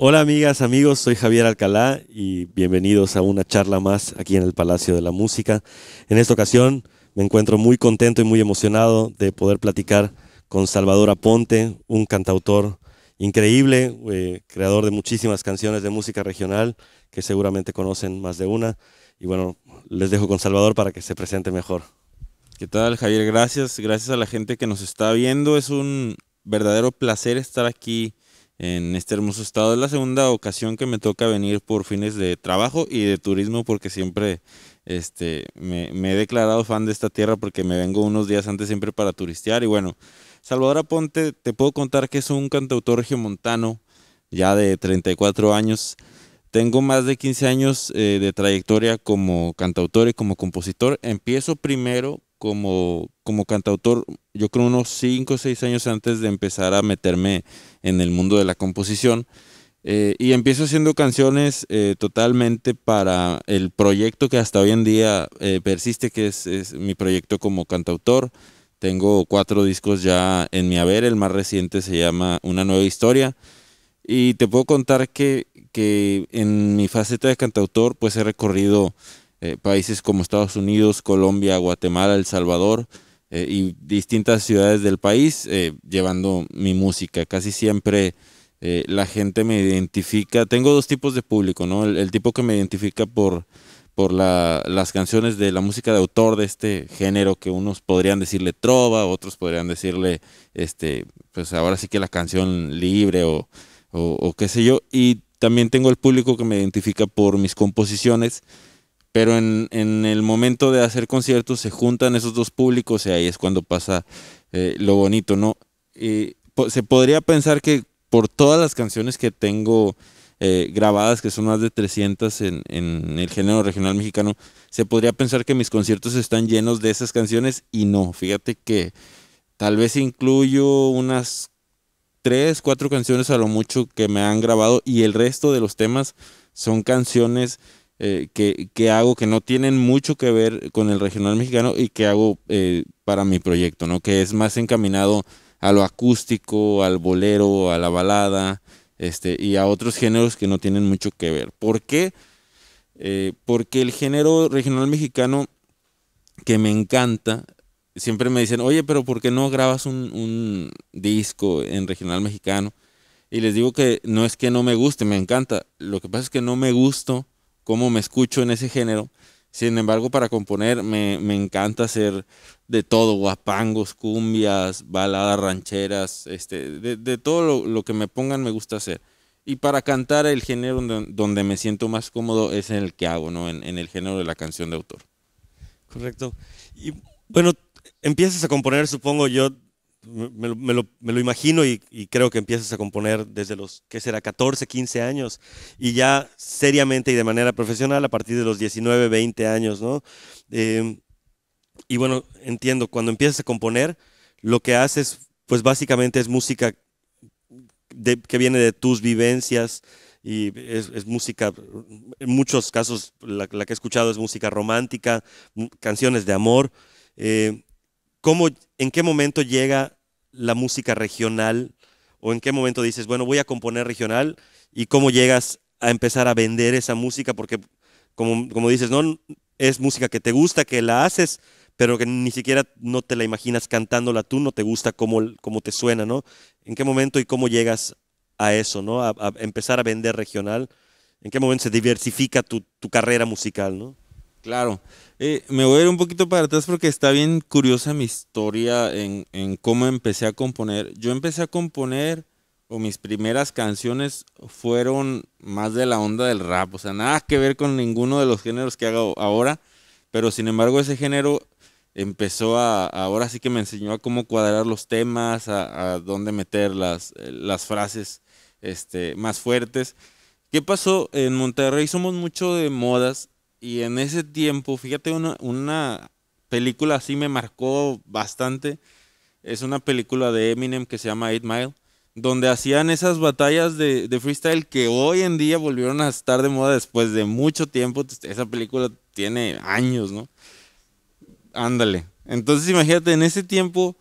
Hola amigas, amigos, soy Javier Alcalá y bienvenidos a una charla más aquí en el Palacio de la Música. En esta ocasión me encuentro muy contento y muy emocionado de poder platicar con Salvador Aponte, un cantautor increíble, eh, creador de muchísimas canciones de música regional que seguramente conocen más de una. Y bueno, les dejo con Salvador para que se presente mejor. ¿Qué tal Javier? Gracias, gracias a la gente que nos está viendo. Es un verdadero placer estar aquí en este hermoso estado. Es la segunda ocasión que me toca venir por fines de trabajo y de turismo porque siempre este, me, he declarado fan de esta tierra porque me vengo unos días antes siempre para turistear. Y bueno, Salvador Aponte, te puedo contar que es un cantautor regiomontano ya de 34 años. Tengo más de 15 años eh, de trayectoria como cantautor y como compositor. Empiezo primero como, como cantautor, yo creo unos 5 o 6 años antes de empezar a meterme en el mundo de la composición. Eh, y empiezo haciendo canciones eh, totalmente para el proyecto que hasta hoy en día eh, persiste, que es, mi proyecto como cantautor. Tengo cuatro discos ya en mi haber, el más reciente se llama Una nueva historia. Y te puedo contar que, que en mi faceta de cantautor pues he recorrido eh, países como Estados Unidos, Colombia, Guatemala, El Salvador eh, y distintas ciudades del país eh, llevando mi música. Casi siempre la gente me identifica, tengo dos tipos de público, ¿no? El, tipo que me identifica por, por las canciones de la música de autor de este género que unos podrían decirle trova, otros podrían decirle, este, pues ahora sí que la canción libre o qué sé yo. Y también tengo el público que me identifica por mis composiciones, pero en, el momento de hacer conciertos se juntan esos dos públicos y ahí es cuando pasa eh, lo bonito, ¿no? se podría pensar que por todas las canciones que tengo eh, grabadas, que son más de 300 en, en, el género regional mexicano, se podría pensar que mis conciertos están llenos de esas canciones y no, fíjate que tal vez incluyo unas 3, 4 canciones a lo mucho que me han grabado y el resto de los temas son canciones eh, que, hago que no tienen mucho que ver con el regional mexicano y que hago eh, para mi proyecto, ¿no? Que es más encaminado a lo acústico, al bolero, a la balada, este, y a otros géneros que no tienen mucho que ver. ¿Por qué? Eh, porque el género regional mexicano que me encanta, siempre me dicen, oye, pero ¿por qué no grabas un, disco en regional mexicano? Y les digo que no es que no me guste, me encanta. Lo que pasa es que no me gusto cómo me escucho en ese género. Sin embargo, para componer me, encanta hacer de todo, guapangos, cumbias, baladas rancheras, este, de, todo lo, que me pongan me gusta hacer. Y para cantar el género donde, me siento más cómodo es en el que hago, ¿no? En, en, el género de la canción de autor. Correcto. Y bueno, empiezas a componer, supongo yo, me, lo, imagino y, creo que empiezas a componer desde los, ¿qué será?, 14, 15 años y ya seriamente y de manera profesional a partir de los 19, 20 años, ¿no? Em, y bueno, entiendo, cuando empiezas a componer, lo que haces, pues básicamente es música que viene de tus vivencias y es, música, en muchos casos la, que he escuchado es música romántica, canciones de amor. Eh, ¿Cómo, ¿En qué momento llega la música regional? ¿O en qué momento dices, bueno, voy a componer regional? ¿Y cómo llegas a empezar a vender esa música? Porque, como, como dices, no es música que te gusta, que la haces, pero que ni siquiera no te la imaginas cantándola tú, no te gusta cómo, cómo te suena, ¿no? ¿En qué momento y cómo llegas a eso, ¿no? A, empezar a vender regional. ¿En qué momento se diversifica tu, tu carrera musical, ¿no? Claro. Eh, me voy a ir un poquito para atrás porque está bien curiosa mi historia en, cómo empecé a componer. Yo empecé a componer, o mis primeras canciones fueron más de la onda del rap, o sea, nada que ver con ninguno de los géneros que hago ahora, pero sin embargo ese género empezó a, ahora sí que me enseñó a cómo cuadrar los temas, a, dónde meter las, frases este, más fuertes. ¿Qué pasó? En Monterrey somos mucho de modas y en ese tiempo, fíjate, una, película así me marcó bastante. Es una película de Eminem que se llama Eight Mile, donde hacían esas batallas de, freestyle que hoy en día volvieron a estar de moda después de mucho tiempo. Esa película tiene años, ¿no? Ándale. Entonces imagínate, en ese tiempo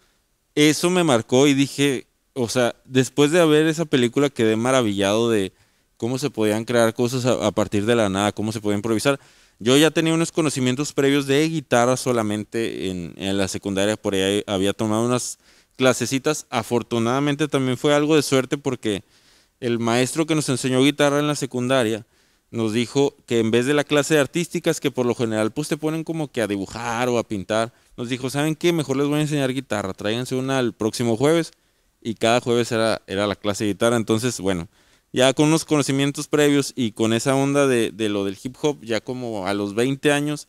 eso me marcó y dije, o sea, después de ver esa película quedé maravillado de cómo se podían crear cosas a, partir de la nada, cómo se podía improvisar. Yo ya tenía unos conocimientos previos de guitarra solamente en, la secundaria, por ahí había tomado unas clasecitas. Afortunadamente también fue algo de suerte porque el maestro que nos enseñó guitarra en la secundaria nos dijo que en vez de la clase de artísticas que por lo general pues te ponen como que a dibujar o a pintar, nos dijo, ¿saben qué? Mejor les voy a enseñar guitarra, tráiganse una el próximo jueves y cada jueves era, era la clase de guitarra. Entonces, bueno, ya con unos conocimientos previos y con esa onda de, lo del hip hop, ya como a los 20 años,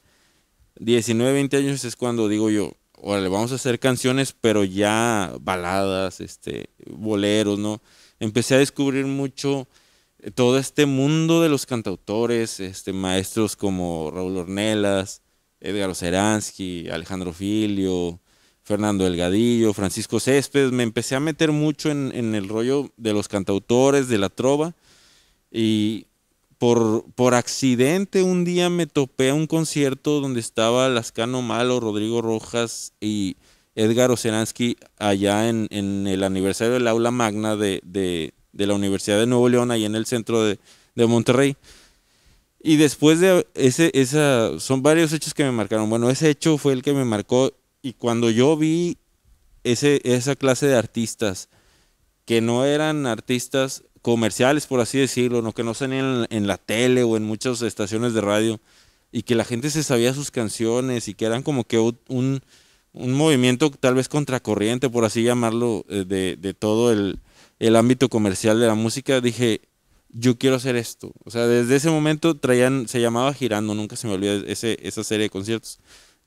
19, 20 años es cuando digo yo, órale, vamos a hacer canciones, pero ya baladas, este, boleros, ¿no? Empecé a descubrir mucho eh, todo este mundo de los cantautores, este, maestros como Raúl Ornelas, Edgar Oceransky, Alejandro Filio, Fernando Delgadillo, Francisco Céspedes, me empecé a meter mucho en, el rollo de los cantautores, de la trova, y por, por, accidente un día me topé a un concierto donde estaba Lascano Malo, Rodrigo Rojas y Edgar Oceransky allá en, el aniversario del aula magna de, la Universidad de Nuevo León, ahí en el centro de, de Monterrey. Y después de ese, esa, son varios hechos que me marcaron. Bueno, ese hecho fue el que me marcó y cuando yo vi ese, esa clase de artistas que no eran artistas comerciales, por así decirlo, no, que no salían en, en, la tele o en muchas estaciones de radio, y que la gente se sabía sus canciones y que eran como que un, movimiento tal vez contracorriente, por así llamarlo, eh, de, todo el, ámbito comercial de la música, dije, yo quiero hacer esto. O sea, desde ese momento traían, se llamaba Girando, nunca se me olvida esa serie de conciertos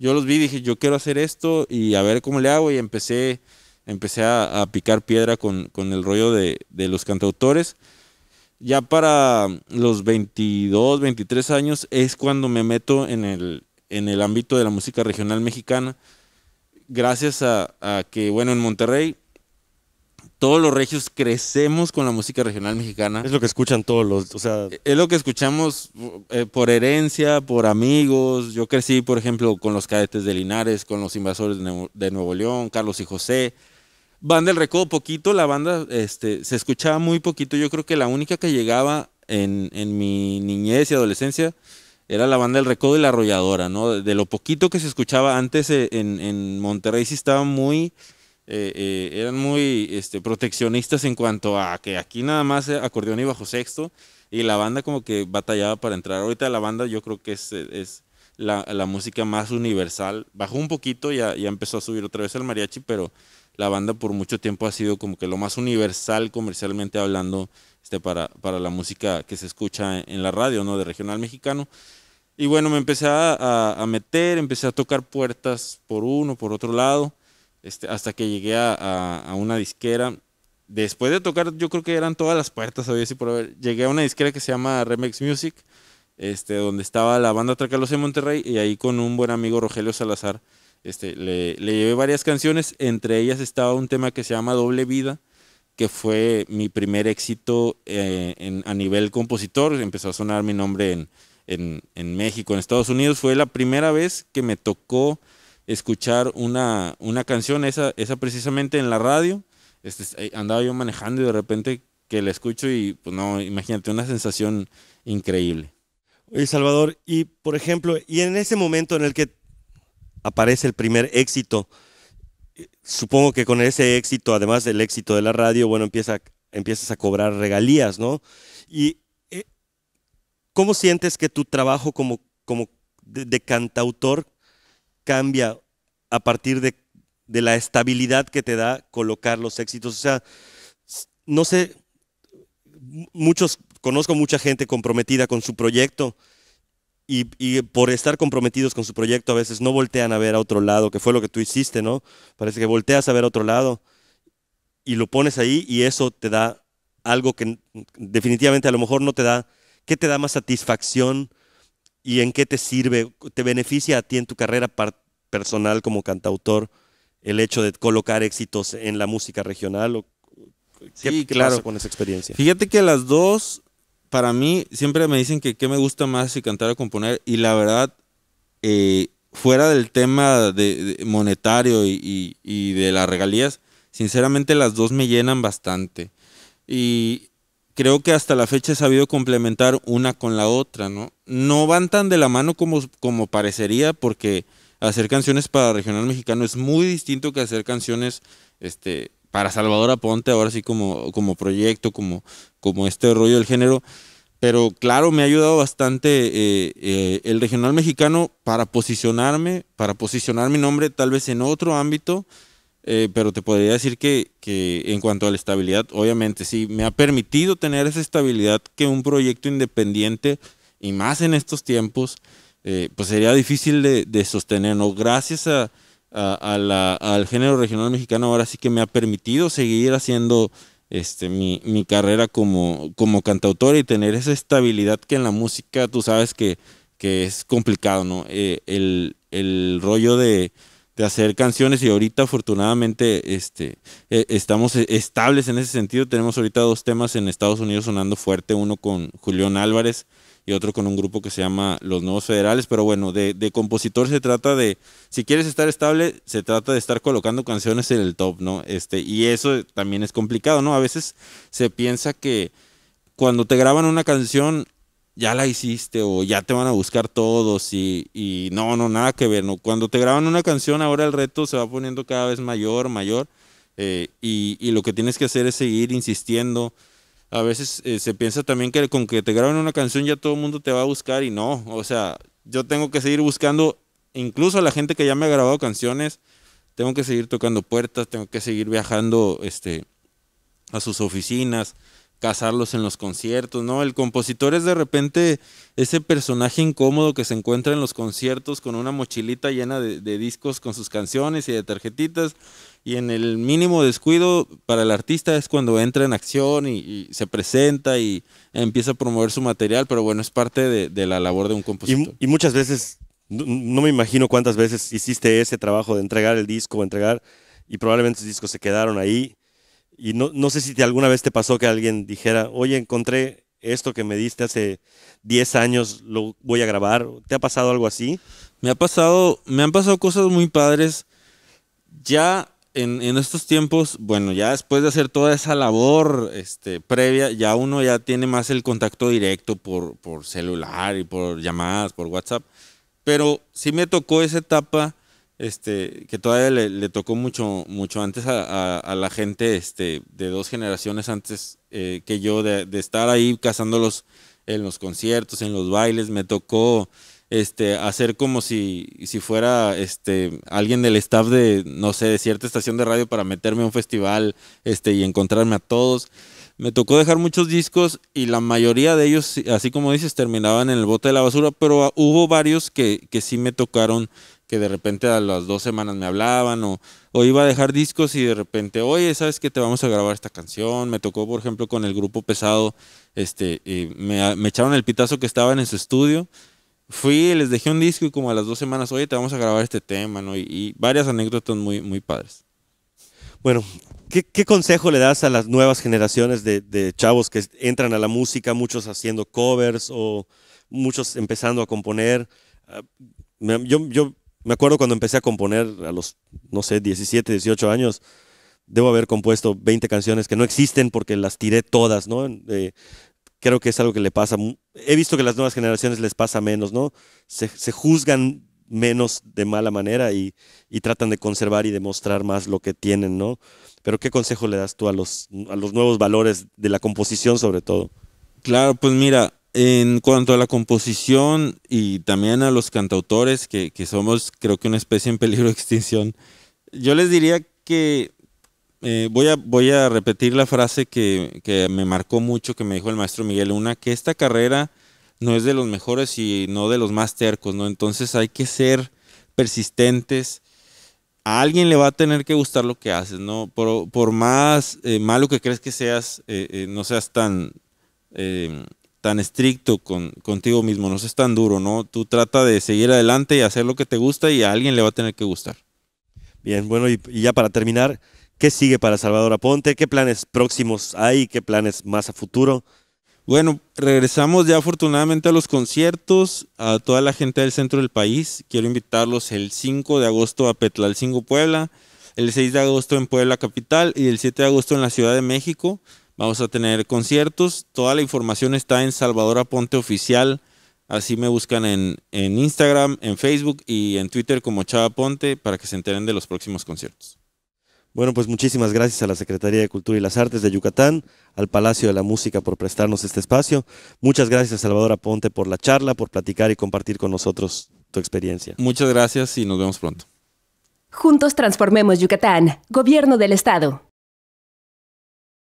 yo los vi y dije, yo quiero hacer esto y a ver cómo le hago. Y empecé, empecé a, picar piedra con, el rollo de, los cantautores. Ya para los 22, 23 años es cuando me meto en el, en el ámbito de la música regional mexicana. Gracias a, a que, bueno, en Monterrey todos los regios crecemos con la música regional mexicana. Es lo que escuchan todos los, o sea... Es lo que escuchamos eh, por herencia, por amigos. Yo crecí, por ejemplo, con los cadetes de Linares, con los invasores de Nuevo, León, Carlos y José. Banda del Recodo, poquito, la banda este, se escuchaba muy poquito. Yo creo que la única que llegaba en, mi niñez y adolescencia era la banda del Recodo y La Arrolladora, ¿no? De lo poquito que se escuchaba antes eh, en, en Monterrey sí estaba muy eh, eh, eran muy este, proteccionistas en cuanto a que aquí nada más eh, acordeón y bajo sexto y la banda como que batallaba para entrar. Ahorita la banda yo creo que es, es la, música más universal. Bajó un poquito, ya, ya empezó a subir otra vez el mariachi, pero la banda por mucho tiempo ha sido como que lo más universal comercialmente hablando este, para, la música que se escucha en, la radio, ¿no? De regional mexicano. Y bueno, me empecé a, meter, empecé a tocar puertas por uno, por otro lado. Este, hasta que llegué a, una disquera. Después de tocar, yo creo que eran todas las puertas, había así por haber. Llegué a una disquera que se llama Remix Music, este, donde estaba la banda Tracalos de Monterrey, y ahí con un buen amigo Rogelio Salazar, este, le, le llevé varias canciones, entre ellas estaba un tema que se llama Doble Vida, que fue mi primer éxito eh, a nivel compositor. Empezó a sonar mi nombre en, México, en Estados Unidos. Fue la primera vez que me tocó escuchar una, canción, esa, esa precisamente en la radio. Este, eh, andaba yo manejando y de repente que la escucho y, pues no, imagínate, una sensación increíble. Oye, Salvador, y por ejemplo, y en ese momento en el que aparece el primer éxito, eh, supongo que con ese éxito, además del éxito de la radio, bueno, empieza, empiezas a cobrar regalías, ¿no? Y eh, ¿cómo sientes que tu trabajo como, como de cantautor cambia a partir de, la estabilidad que te da colocar los éxitos. O sea, no sé, muchos, conozco mucha gente comprometida con su proyecto y, y, por estar comprometidos con su proyecto a veces no voltean a ver a otro lado, que fue lo que tú hiciste, ¿no? Parece que volteas a ver a otro lado y lo pones ahí y eso te da algo que definitivamente a lo mejor no te da, ¿qué te da más satisfacción y en qué te sirve, te beneficia a ti en tu carrera personal como cantautor el hecho de colocar éxitos en la música regional? O, ¿Qué sí, claro. con esa experiencia? Fíjate que las dos, para mí, siempre me dicen que qué me gusta más si cantar o componer y la verdad, eh, fuera del tema monetario y, y de las regalías, sinceramente las dos me llenan bastante. Y creo que hasta la fecha he sabido complementar una con la otra, ¿no? No van tan de la mano como, como parecería, porque hacer canciones para regional mexicano es muy distinto que hacer canciones este, para Salvador Aponte, ahora sí como, como proyecto, como, como este rollo del género. Pero claro, me ha ayudado bastante eh, eh, el regional mexicano para posicionarme, para posicionar mi nombre tal vez en otro ámbito eh, pero te podría decir que, en cuanto a la estabilidad, obviamente sí, me ha permitido tener esa estabilidad que un proyecto independiente, y más en estos tiempos, eh, pues sería difícil de, de sostener, ¿no? Gracias a, al género regional mexicano, ahora sí que me ha permitido seguir haciendo este, mi, carrera como, como cantautor y tener esa estabilidad que en la música tú sabes que, es complicado, ¿no? Eh, el rollo de de hacer canciones y ahorita afortunadamente este, e, estamos e, estables en ese sentido. Tenemos ahorita dos temas en Estados Unidos sonando fuerte, uno con Julián Álvarez y otro con un grupo que se llama Los Nuevos Federales, pero bueno, de, de compositor se trata de, si quieres estar estable, se trata de estar colocando canciones en el top, ¿no? Este, y eso también es complicado, ¿no? A veces se piensa que cuando te graban una canción ya la hiciste o ya te van a buscar todos y, no, no, nada que ver. ¿no? Cuando te graban una canción, ahora el reto se va poniendo cada vez mayor, mayor. Eh, y, lo que tienes que hacer es seguir insistiendo. A veces eh, se piensa también que con que te graben una canción ya todo el mundo te va a buscar y no. O sea, yo tengo que seguir buscando, incluso a la gente que ya me ha grabado canciones, tengo que seguir tocando puertas, tengo que seguir viajando este, a sus oficinas cazarlos en los conciertos, ¿no? El compositor es de repente ese personaje incómodo que se encuentra en los conciertos con una mochilita llena de, discos con sus canciones y de tarjetitas y en el mínimo descuido para el artista es cuando entra en acción y, se presenta y empieza a promover su material, pero bueno, es parte de, la labor de un compositor. Y, muchas veces, no, me imagino cuántas veces hiciste ese trabajo de entregar el disco, entregar, y probablemente esos discos se quedaron ahí y no, sé si te, alguna vez te pasó que alguien dijera, oye, encontré esto que me diste hace 10 años, lo voy a grabar. ¿Te ha pasado algo así? Me ha pasado, me han pasado cosas muy padres. Ya en, estos tiempos, bueno, ya después de hacer toda esa labor este, previa, ya uno ya tiene más el contacto directo por, por celular y por llamadas, por WhatsApp. Pero sí me tocó esa etapa este, que todavía le, tocó mucho, mucho antes a, la gente este, de dos generaciones antes eh, que yo, de, estar ahí cazándolos en los conciertos, en los bailes, me tocó este, hacer como si, si fuera este, alguien del staff de, no sé, de cierta estación de radio para meterme a un festival y encontrarme a todos. Me tocó dejar muchos discos y la mayoría de ellos, así como dices, terminaban en el bote de la basura, pero hubo varios que, que sí me tocaron que de repente a las dos semanas me hablaban o, iba a dejar discos y de repente, oye, ¿sabes qué? Te vamos a grabar esta canción. Me tocó, por ejemplo, con el grupo pesado, este, me, echaron el pitazo que estaban en su estudio. Fui, les dejé un disco y como a las dos semanas, oye, te vamos a grabar este tema, ¿no? Y, varias anécdotas muy, muy padres. Bueno, ¿qué, consejo le das a las nuevas generaciones de, chavos que entran a la música, muchos haciendo covers o muchos empezando a componer? Ah, yo me acuerdo cuando empecé a componer a los, no sé, 17, 18 años, debo haber compuesto 20 canciones que no existen porque las tiré todas, ¿no? Eh, creo que es algo que le pasa. He visto que a las nuevas generaciones les pasa menos, ¿no? Se, juzgan menos de mala manera y, tratan de conservar y demostrar más lo que tienen, ¿no? Pero ¿qué consejo le das tú a los, a los nuevos valores de la composición sobre todo? Claro, pues mira, en cuanto a la composición y también a los cantautores, que, somos creo que una especie en peligro de extinción, yo les diría que eh, voy, a, voy a repetir la frase que, me marcó mucho, que me dijo el maestro Miguel una que esta carrera no es de los mejores y no de los más tercos, ¿no? Entonces hay que ser persistentes. A alguien le va a tener que gustar lo que haces, ¿no? Por, por más eh, malo que crees que seas, eh, no seas tan tan estricto con, contigo mismo, no seas tan duro, ¿no? Tú trata de seguir adelante y hacer lo que te gusta y a alguien le va a tener que gustar. Bien, bueno, y, ya para terminar, ¿qué sigue para Salvador Aponte? ¿Qué planes próximos hay? ¿Qué planes más a futuro? Bueno, regresamos ya afortunadamente a los conciertos, a toda la gente del centro del país. Quiero invitarlos el 5 de agosto a Petlalcingo, Puebla, el 6 de agosto en Puebla Capital y el 7 de agosto en la Ciudad de México. Vamos a tener conciertos. Toda la información está en Salvador Aponte Oficial. Así me buscan en, Instagram, en Facebook y en Twitter como Chava Ponte para que se enteren de los próximos conciertos. Bueno, pues muchísimas gracias a la Secretaría de Cultura y las Artes de Yucatán, al Palacio de la Música por prestarnos este espacio. Muchas gracias a Salvador Aponte por la charla, por platicar y compartir con nosotros tu experiencia. Muchas gracias y nos vemos pronto. Juntos transformemos Yucatán, Gobierno del Estado.